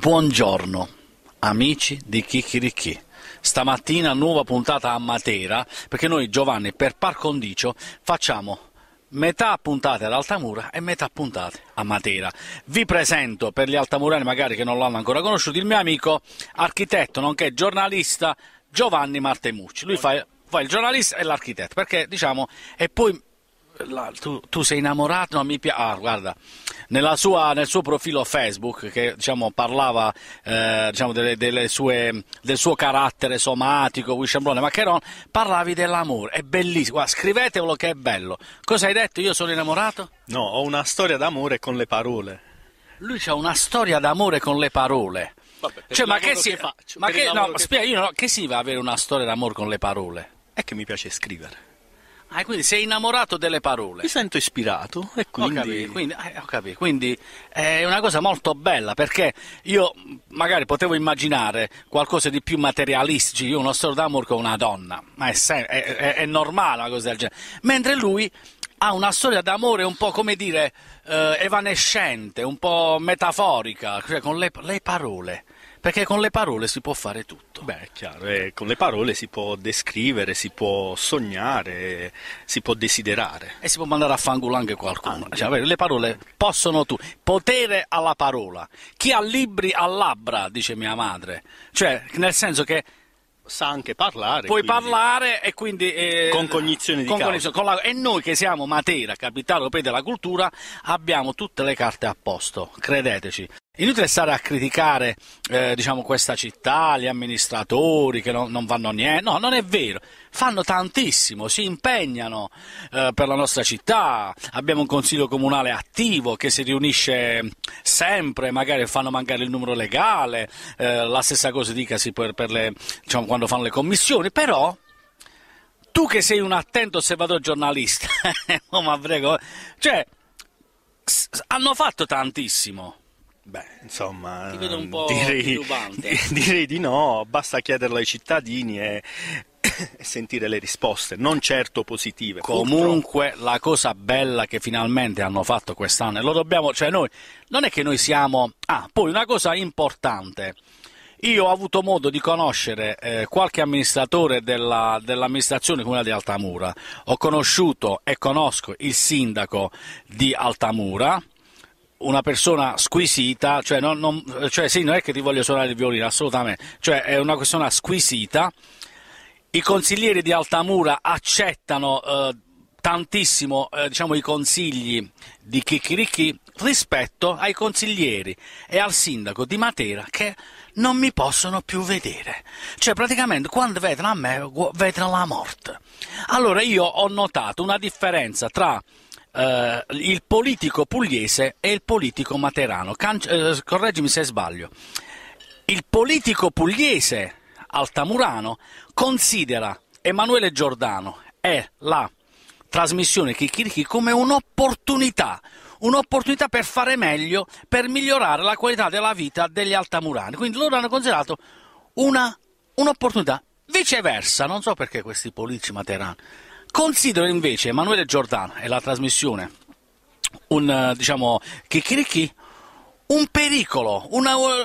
Buongiorno, amici di Chicchirichì. Stamattina nuova puntata a Matera, perché noi Giovanni per par condicio facciamo metà puntate ad Altamura e metà puntate a Matera. Vi presento per gli altamurani magari che non l'hanno ancora conosciuto il mio amico architetto nonché giornalista Giovanni Martemucci. Lui fa, fa il giornalista e l'architetto, perché diciamo è poi la, tu, tu, sei innamorato, no, mi piace. Ah, guarda, sua, nel suo profilo Facebook, che diciamo, parlava eh, diciamo, delle, delle sue, del suo carattere somatico, Wishambrone Maccheron, parlavi dell'amore, è bellissimo. Guarda, scrivetevelo che è bello. Cosa hai detto? Io sono innamorato? No, ho una storia d'amore con le parole. Lui ha una storia d'amore con le parole. Vabbè, cioè, ma che si che faccio, ma che, no, che... Spiega, io, no, che si va avere una storia d'amore con le parole? È che mi piace scrivere. Ah, quindi sei innamorato delle parole. Mi sento ispirato e quindi... Eh, ho capito, quindi, ho eh, capito, quindi è una cosa molto bella perché io mm, magari potevo immaginare qualcosa di più materialistico, io uno storia d'amore con una donna, ma è, sem- è, è, è normale una cosa del genere. Mentre lui ha una storia d'amore un po' come dire eh, evanescente, un po' metaforica, cioè con le, le parole. Perché con le parole si può fare tutto. Beh, è chiaro, eh, con le parole si può descrivere, si può sognare, si può desiderare. E si può mandare a fangulo anche qualcuno. Anche. Cioè, le parole possono tu. Potere alla parola. Chi ha libri ha labbra, dice mia madre. Cioè, nel senso che sa anche parlare. Puoi quindi. parlare e quindi... Eh, con cognizione di con causa. Con la, e noi che siamo Matera, capitale europea della cultura, abbiamo tutte le carte a posto, credeteci. Inutile stare a criticare eh, diciamo, questa città, gli amministratori che non, non, vanno a niente. No, non è vero. Fanno tantissimo, si impegnano eh, per la nostra città. Abbiamo un consiglio comunale attivo che si riunisce sempre, magari fanno mancare il numero legale. Eh, la stessa cosa dicasi per, per le, diciamo, quando fanno le commissioni. Però tu che sei un attento osservatore giornalista, oh, ma prego, cioè, s- hanno fatto tantissimo Beh, insomma, mm, direi, direi, di no, basta chiederlo ai cittadini e, e sentire le risposte, non certo positive. Comunque purtroppo. la cosa bella che finalmente hanno fatto quest'anno, e lo dobbiamo, cioè noi, non è che noi siamo... Ah, poi una cosa importante, io ho avuto modo di conoscere eh, qualche amministratore della, dell'amministrazione comunale di Altamura. Ho conosciuto e conosco il sindaco di Altamura una persona squisita, cioè, non, non, cioè sì, non è che ti voglio suonare il violino, assolutamente, cioè è una persona squisita. I consiglieri di Altamura accettano eh, tantissimo eh, diciamo, i consigli di Chicchiricchi rispetto ai consiglieri e al sindaco di Matera che non mi possono più vedere. Cioè praticamente quando vedono a me vedono la morte. Allora io ho notato una differenza tra eh, il politico pugliese e il politico materano. Can- eh, correggimi se sbaglio. Il politico pugliese altamurano considera Emanuele Giordano e la trasmissione Chicchirichi come un'opportunità, un'opportunità per fare meglio, per migliorare la qualità della vita degli altamurani. Quindi loro hanno considerato una, un'opportunità. Viceversa, non so perché questi politici materani Considero invece Emanuele Giordano e la trasmissione un eh, diciamo chicchiricchi un pericolo, una, uh,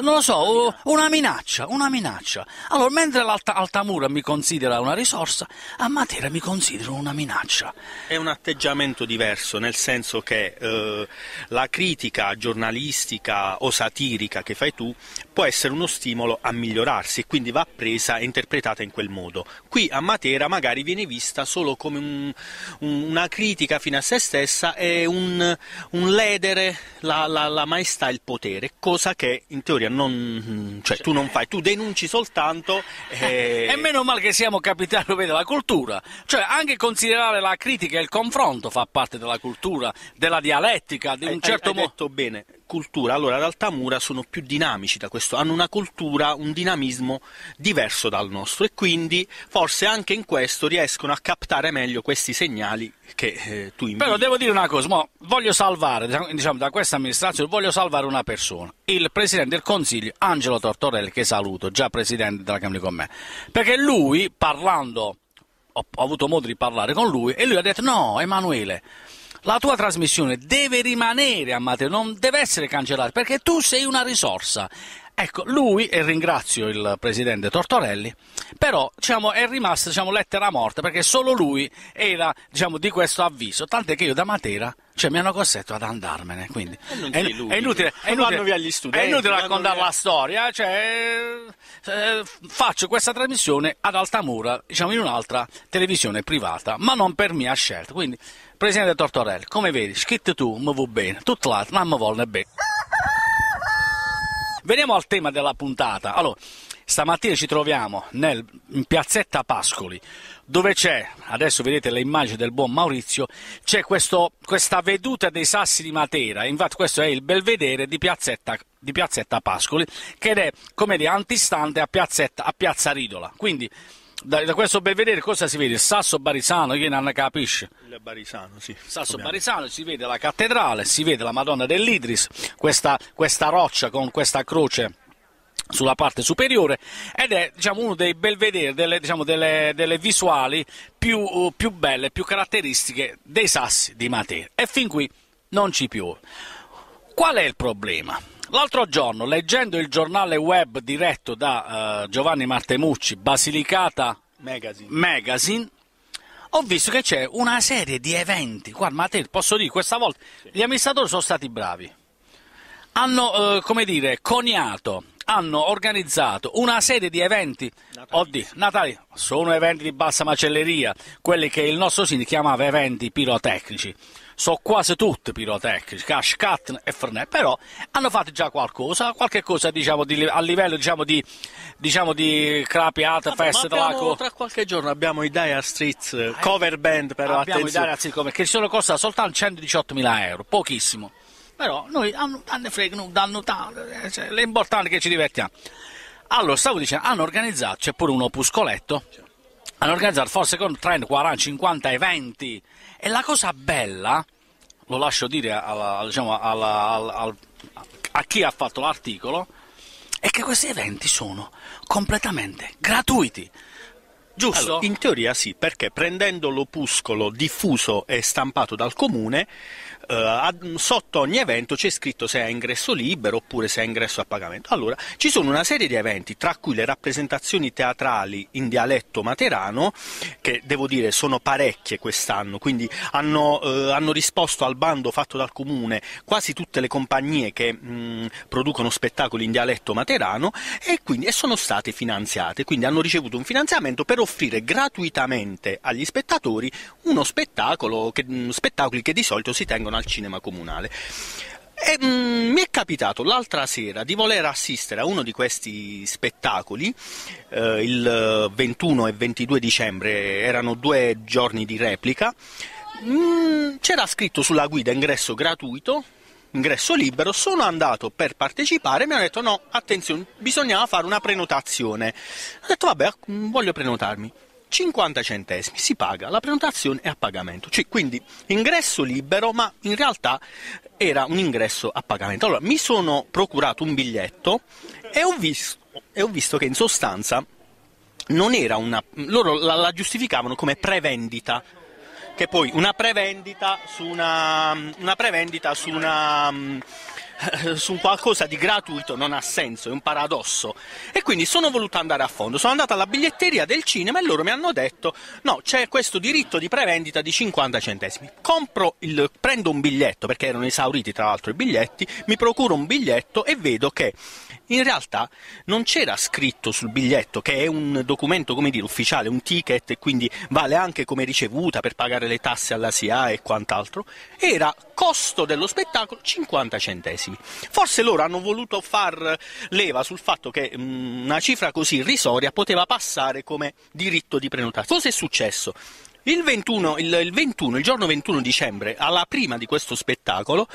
non lo so, uh, una minaccia, una minaccia. Allora, mentre l'Altamura mi considera una risorsa, a Matera mi considero una minaccia. È un atteggiamento diverso, nel senso che eh, la critica giornalistica o satirica che fai tu può essere uno stimolo a migliorarsi e quindi va presa e interpretata in quel modo. Qui a Matera magari viene vista solo come un, un, una critica fino a se stessa e un, un ledere la, la, la maestà il potere, cosa che in teoria non, cioè, cioè, tu non fai, tu denunci soltanto. E... e eh, meno male che siamo capitano della cultura, cioè anche considerare la critica e il confronto fa parte della cultura, della dialettica, di hai, un certo modo. Hai mo detto bene, cultura. Allora, ad Altamura sono più dinamici da questo, hanno una cultura, un dinamismo diverso dal nostro e quindi forse anche in questo riescono a captare meglio questi segnali che eh, tu invii. Però devo dire una cosa, mo, voglio salvare, diciamo, diciamo da questa amministrazione voglio salvare una persona, il Presidente del Consiglio, Angelo Tortorelli, che saluto, già Presidente della Camera di Commercio, perché lui, parlando ho, ho avuto modo di parlare con lui e lui ha detto no Emanuele, la tua trasmissione deve rimanere a Matteo, non deve essere cancellata perché tu sei una risorsa. Ecco, lui, e ringrazio il presidente Tortorelli, però diciamo, è rimasto diciamo, lettera morta perché solo lui era diciamo, di questo avviso, tant'è che io da Matera cioè, mi hanno costretto ad andarmene, quindi è, lui, è, inutile, è, inutile, studenti, è inutile raccontare via... la storia, cioè, eh, faccio questa trasmissione ad Altamura, diciamo in un'altra televisione privata, ma non per mia scelta, quindi Presidente Tortorelli, come vedi, scritte tu, mi vuoi bene, tutto l'altro, ma mi vuole bene. Veniamo al tema della puntata. Allora, stamattina ci troviamo nel, in piazzetta Pascoli, dove c'è, adesso vedete le immagini del buon Maurizio, c'è questo, questa veduta dei sassi di Matera, infatti questo è il belvedere di piazzetta, di piazzetta Pascoli, che è, come dire, antistante a, a Piazza Ridola. Quindi da, da questo Belvedere cosa si vede? Il Sasso Barisano, chi non capisce? Il Barisano, sì. Sasso Proviamo. Barisano, si vede la cattedrale, si vede la Madonna dell'Idris, questa, questa roccia con questa croce sulla parte superiore ed è diciamo, uno dei belvedere, delle, diciamo, delle, delle visuali più, più, belle, più caratteristiche dei sassi di Matera. E fin qui non ci piove. Qual è il problema? L'altro giorno, leggendo il giornale web diretto da uh, Giovanni Martemucci, Basilicata Magazine. Magazine. ho visto che c'è una serie di eventi. Guarda, ma posso dire, questa volta sì. gli amministratori sono stati bravi. Hanno, uh, come dire, coniato, hanno organizzato una serie di eventi. Oddio, Natali, sono eventi di bassa macelleria, quelli che il nostro sindaco chiamava eventi pirotecnici sono quasi tutte pirotecnici, Cash, Cat e Fernet, però hanno fatto già qualcosa, qualche cosa diciamo, di, a livello diciamo, di, diciamo, di crapiate, feste, abbiamo, Tra qualche giorno abbiamo i Dire Streets, eh, eh, cover band però, abbiamo attenzione. i Dire Streets, che sono costati soltanto 118.000 euro, pochissimo. Però noi hanno, hanno frega, danno tanto, eh, cioè, l'importante è che ci divertiamo. Allora, stavo dicendo, hanno organizzato, c'è pure un opuscoletto, hanno organizzato forse con 30, 40, 50 eventi e la cosa bella, lo lascio dire alla, diciamo, alla, alla, a chi ha fatto l'articolo, è che questi eventi sono completamente gratuiti. Giusto? Allora, in teoria sì, perché prendendo l'opuscolo diffuso e stampato dal comune, eh, ad, sotto ogni evento c'è scritto se ha ingresso libero oppure se ha ingresso a pagamento. Allora, ci sono una serie di eventi, tra cui le rappresentazioni teatrali in dialetto materano, che devo dire sono parecchie quest'anno, quindi hanno, eh, hanno risposto al bando fatto dal comune quasi tutte le compagnie che mh, producono spettacoli in dialetto materano e, quindi, e sono state finanziate, quindi hanno ricevuto un finanziamento per offrire gratuitamente agli spettatori uno spettacolo, che, mm, spettacoli che di solito si tengono al cinema comunale. E, mm, mi è capitato l'altra sera di voler assistere a uno di questi spettacoli, eh, il 21 e 22 dicembre, erano due giorni di replica. Mm, c'era scritto sulla guida ingresso gratuito, ingresso libero, sono andato per partecipare e mi hanno detto no, attenzione, bisognava fare una prenotazione. Ho detto vabbè, mm, voglio prenotarmi. 50 centesimi si paga, la prenotazione è a pagamento, cioè, quindi ingresso libero, ma in realtà era un ingresso a pagamento. Allora mi sono procurato un biglietto e ho visto, e ho visto che in sostanza non era una. loro la, la giustificavano come prevendita che poi una prevendita su una, una prevendita su una eh, su qualcosa di gratuito non ha senso, è un paradosso. E quindi sono voluto andare a fondo, sono andato alla biglietteria del cinema e loro mi hanno detto no, c'è questo diritto di prevendita di 50 centesimi. Il, prendo un biglietto, perché erano esauriti tra l'altro i biglietti, mi procuro un biglietto e vedo che in realtà non c'era scritto sul biglietto, che è un documento come dire, ufficiale, un ticket e quindi vale anche come ricevuta per pagare le tasse alla SIA e quant'altro, era costo dello spettacolo 50 centesimi inclusivi. Forse loro hanno voluto far leva sul fatto che mh, mm, una cifra così irrisoria poteva passare come diritto di prenotazione. Cosa è successo? Il, 21, il, il, 21, il giorno 21 dicembre, alla prima di questo spettacolo,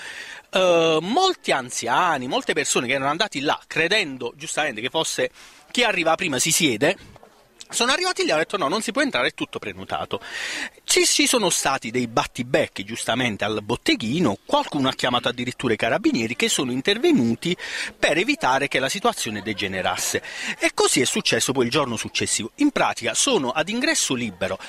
eh, molti anziani, molte persone che erano andati là credendo giustamente che fosse chi arriva prima si siede, sono arrivati lì e ho detto no, non si può entrare, è tutto prenotato. Ci, ci sono stati dei battibecchi giustamente al botteghino, qualcuno ha chiamato addirittura i carabinieri che sono intervenuti per evitare che la situazione degenerasse. E così è successo poi il giorno successivo. In pratica sono ad ingresso libero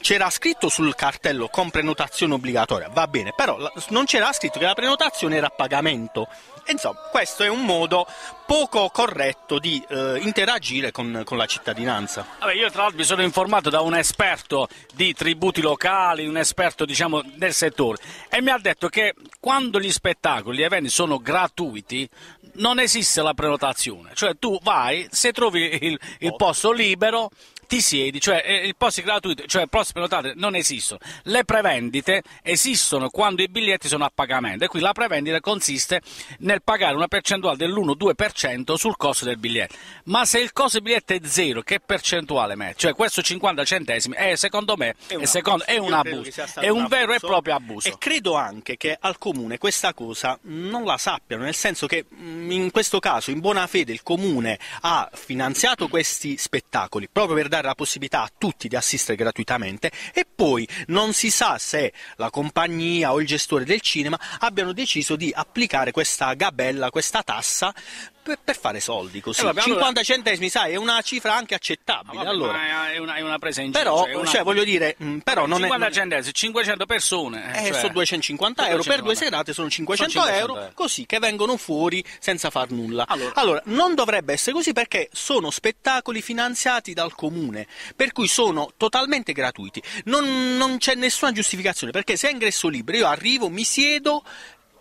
c'era scritto sul cartello con prenotazione obbligatoria, va bene, però non c'era scritto che la prenotazione era a pagamento. Insomma, questo è un modo poco corretto di eh, interagire con, con, la cittadinanza. Vabbè, io tra l'altro mi sono informato da un esperto di tributi locali, un esperto diciamo, del settore, e mi ha detto che quando gli spettacoli, gli eventi sono gratuiti, non esiste la prenotazione. Cioè tu vai, se trovi il, il oh. posto libero, ti siedi, cioè eh, il post gratuito, cioè prossime notate non esistono. Le prevendite esistono quando i biglietti sono a pagamento e qui la prevendita consiste nel pagare una percentuale dell'1-2% sul costo del biglietto. Ma se il costo del biglietto è zero, che percentuale è? Cioè questo 50 centesimi è secondo me è un, secondo, è un abuso, è un, un vero abuso. e proprio abuso. E credo anche che al comune questa cosa non la sappiano, nel senso che mm, in questo caso in buona fede il comune ha finanziato questi spettacoli proprio per dare la possibilità a tutti di assistere gratuitamente e poi non si sa se la compagnia o il gestore del cinema abbiano deciso di applicare questa gabella, questa tassa per, per fare soldi così. Eh vabbè, 50 allora... centesimi, sai, è una cifra anche accettabile. Ah, vabbè, allora. è, una, è una presa in giro. Però, cioè, una... cioè, voglio dire, mm, però eh, non 50 è... centesimi, 500 persone. Eh, eh, cioè... sono 250 euro, per due serate sono 500, sono 500 euro, euro, così che vengono fuori senza far nulla. Allora. allora, non dovrebbe essere così perché sono spettacoli finanziati dal comune, per cui sono totalmente gratuiti. Non, non c'è nessuna giustificazione, perché se è ingresso libero io arrivo, mi siedo,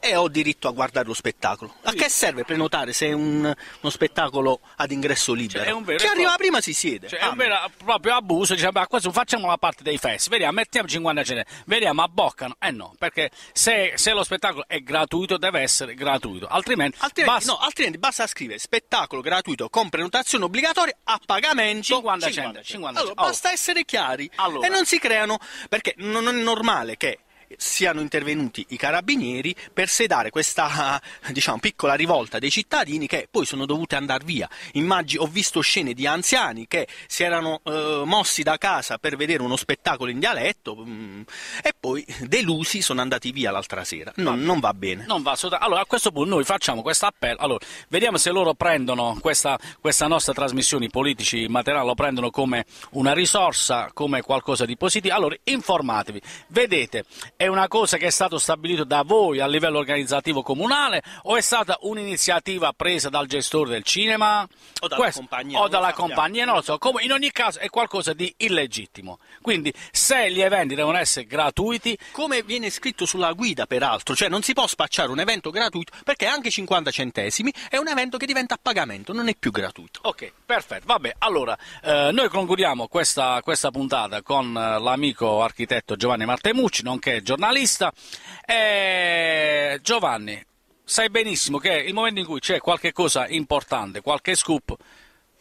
e ho diritto a guardare lo spettacolo. A sì. che serve prenotare se è un, uno spettacolo ad ingresso cioè, libero? Cioè, Chi arriva prima si siede. Cioè, è un ah. vero proprio abuso, diciamo, ah, questo facciamo la parte dei fest, vediamo, mettiamo 50 cene, vediamo, abboccano. Eh no, perché se, se, lo spettacolo è gratuito deve essere gratuito, altrimenti, altrimenti, basta... No, altrimenti basta scrivere spettacolo gratuito con prenotazione obbligatoria a pagamento 50 cene. Allora, basta essere chiari allora. e non si creano, perché non è normale che siano intervenuti i carabinieri per sedare questa diciamo, piccola rivolta dei cittadini che poi sono dovute andare via. Immagini, ho visto scene di anziani che si erano eh, mossi da casa per vedere uno spettacolo in dialetto mh, mm, e poi delusi sono andati via l'altra sera. No, non va bene. Non va Allora a questo punto noi facciamo questo appello. Allora, vediamo se loro prendono questa, questa nostra trasmissione, i politici materiali lo prendono come una risorsa, come qualcosa di positivo. Allora informatevi, vedete è una cosa che è stato stabilito da voi a livello organizzativo comunale o è stata un'iniziativa presa dal gestore del cinema o dalla Questo, compagnia? O dalla compagnia, non lo so. Come, in ogni caso è qualcosa di illegittimo. Quindi se gli eventi devono essere gratuiti... Come viene scritto sulla guida peraltro, cioè non si può spacciare un evento gratuito perché anche 50 centesimi è un evento che diventa a pagamento, non è più gratuito. Ok, perfetto. Vabbè, allora eh, noi concludiamo questa, questa puntata con eh, l'amico architetto Giovanni Martemucci, nonché Giovanni giornalista. Eh, Giovanni, sai benissimo che il momento in cui c'è qualche cosa importante, qualche scoop,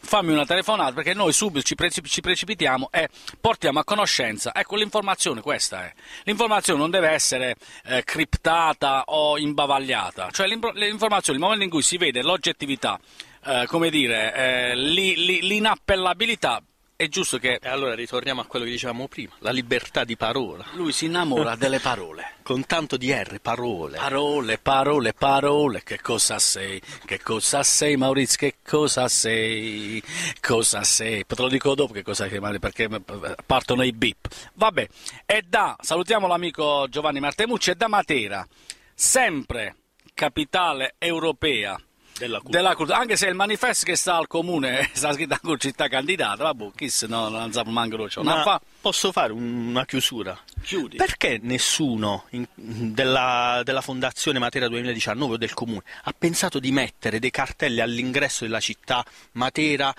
fammi una telefonata perché noi subito ci, precip- ci, precipitiamo e portiamo a conoscenza. Ecco, l'informazione questa è. L'informazione non deve essere eh, criptata o imbavagliata. Cioè l'informazione, il momento in cui si vede l'oggettività, eh, come dire, eh, l- l- l'inappellabilità, è giusto che, allora ritorniamo a quello che dicevamo prima, la libertà di parola. Lui si innamora delle parole. Con tanto di R, parole. Parole, parole, parole, che cosa sei? Che cosa sei Maurizio? Che cosa sei? Cosa sei? Te lo dico dopo che cosa sei, perché eh, partono i beep. Vabbè, e da, salutiamo l'amico Giovanni Martemucci, e da Matera, sempre capitale europea della cultura. della cultura. Anche se il manifesto che sta al comune sta scritto con città candidata, vabbè, chi se no non sa manco ciò. Ma fa... posso fare una chiusura? Chiudi. Perché nessuno in, della, della, Fondazione Matera 2019 o del comune ha pensato di mettere dei cartelli all'ingresso della città Matera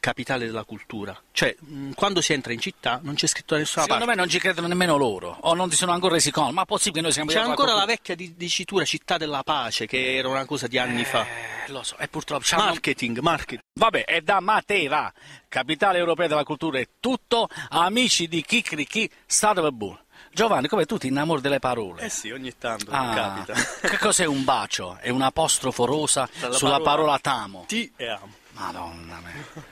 capitale della cultura, cioè quando si entra in città non c'è scritto da nessuna Secondo parte. Secondo me non ci credono nemmeno loro, o non si sono ancora resi conto, ma è possibile che noi siamo C'è ancora la vecchia dicitura città della pace che eh. era una cosa di anni eh... fa. Eh, lo so, è purtroppo. C'è marketing, un... marketing. Vabbè, è da Matera, capitale europea della cultura, è tutto. Amici di Kikriki, Stato per buono. Giovanni, come tu ti innamori delle parole? Eh sì, ogni tanto ah, capita. Che cos'è un bacio? È un apostrofo rosa sulla parola, parola, tamo. Ti e amo. Madonna mia.